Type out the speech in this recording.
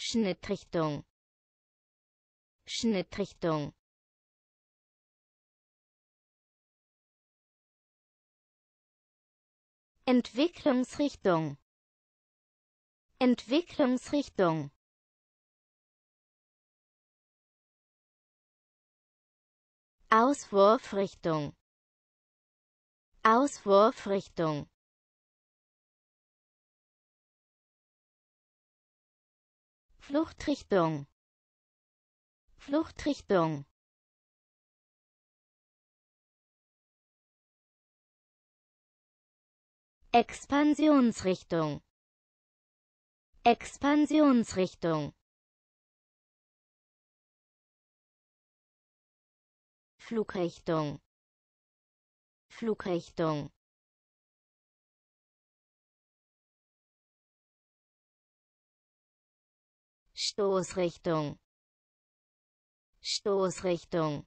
Schnittrichtung Schnittrichtung Entwicklungsrichtung Entwicklungsrichtung Auswurfrichtung Auswurfrichtung Fluchtrichtung Fluchtrichtung Expansionsrichtung Expansionsrichtung Flugrichtung Flugrichtung Stoßrichtung Stoßrichtung